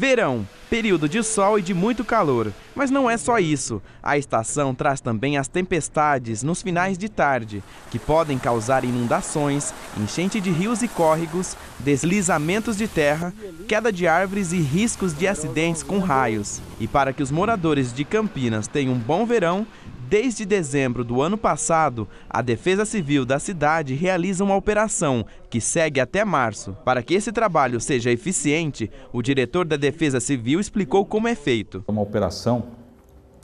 Verão, período de sol e de muito calor. Mas não é só isso. A estação traz também as tempestades nos finais de tarde, que podem causar inundações, enchente de rios e córregos, deslizamentos de terra, queda de árvores e riscos de acidentes com raios. E para que os moradores de Campinas tenham um bom verão, Desde dezembro do ano passado, a Defesa Civil da cidade realiza uma operação que segue até março. Para que esse trabalho seja eficiente, o diretor da Defesa Civil explicou como é feito. É uma operação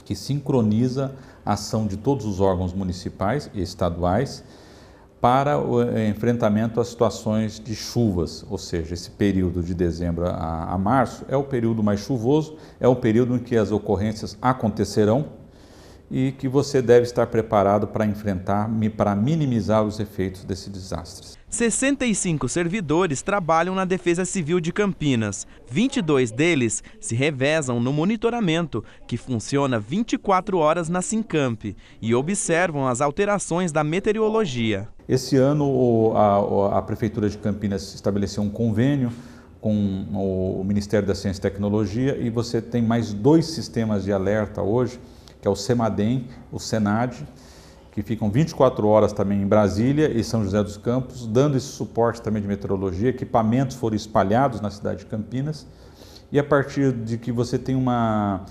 que sincroniza a ação de todos os órgãos municipais e estaduais para o eh, enfrentamento às situações de chuvas, ou seja, esse período de dezembro a, a março é o período mais chuvoso, é o período em que as ocorrências acontecerão e que você deve estar preparado para enfrentar para minimizar os efeitos desse desastre. 65 servidores trabalham na Defesa Civil de Campinas. 22 deles se revezam no monitoramento, que funciona 24 horas na Sincamp, e observam as alterações da meteorologia. Esse ano a, a Prefeitura de Campinas estabeleceu um convênio com o Ministério da Ciência e Tecnologia e você tem mais dois sistemas de alerta hoje que é o SEMADEM, o SENAD, que ficam 24 horas também em Brasília e São José dos Campos, dando esse suporte também de meteorologia, equipamentos foram espalhados na cidade de Campinas, e a partir de que você tem uma,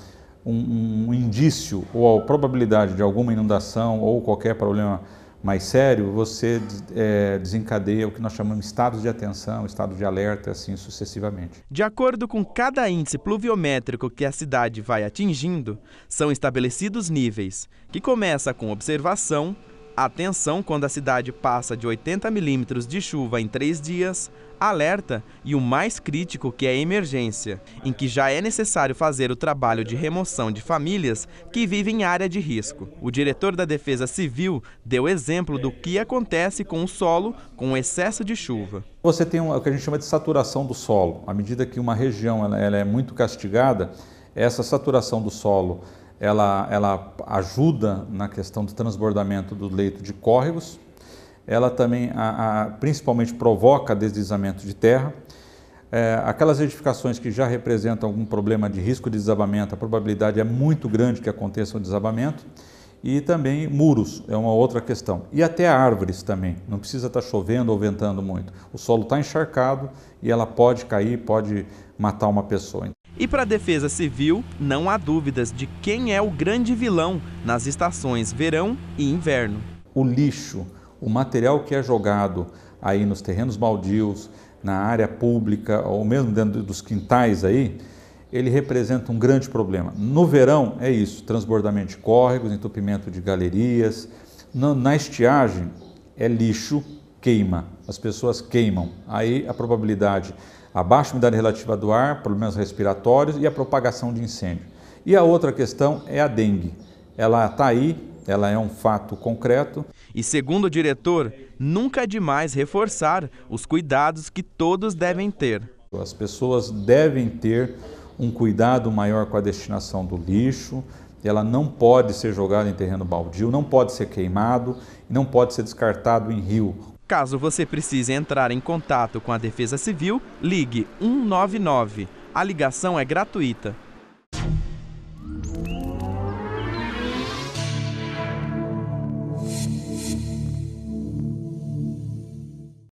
um, um indício ou a probabilidade de alguma inundação ou qualquer problema mais sério, você é, desencadeia o que nós chamamos de estados de atenção, estado de alerta, assim sucessivamente. De acordo com cada índice pluviométrico que a cidade vai atingindo, são estabelecidos níveis, que começa com observação, Atenção quando a cidade passa de 80 milímetros de chuva em três dias, alerta e o mais crítico que é a emergência, em que já é necessário fazer o trabalho de remoção de famílias que vivem em área de risco. O diretor da Defesa Civil deu exemplo do que acontece com o solo com excesso de chuva. Você tem o que a gente chama de saturação do solo. À medida que uma região ela é muito castigada, essa saturação do solo ela, ela ajuda na questão do transbordamento do leito de córregos, ela também a, a, principalmente provoca deslizamento de terra. É, aquelas edificações que já representam algum problema de risco de desabamento, a probabilidade é muito grande que aconteça um desabamento. E também muros é uma outra questão. E até árvores também. Não precisa estar chovendo ou ventando muito. O solo está encharcado e ela pode cair, pode matar uma pessoa. E para a Defesa Civil, não há dúvidas de quem é o grande vilão nas estações verão e inverno. O lixo, o material que é jogado aí nos terrenos baldios, na área pública ou mesmo dentro dos quintais aí, ele representa um grande problema. No verão é isso, transbordamento de córregos, entupimento de galerias. Na, estiagem é lixo queima, as pessoas queimam. Aí a probabilidade, a baixa umidade relativa do ar, problemas respiratórios e a propagação de incêndio. E a outra questão é a dengue. Ela está aí, ela é um fato concreto. E segundo o diretor, nunca é demais reforçar os cuidados que todos devem ter. As pessoas devem ter um cuidado maior com a destinação do lixo, ela não pode ser jogada em terreno baldio, não pode ser queimado, não pode ser descartado em rio, Caso você precise entrar em contato com a Defesa Civil, ligue 199. A ligação é gratuita.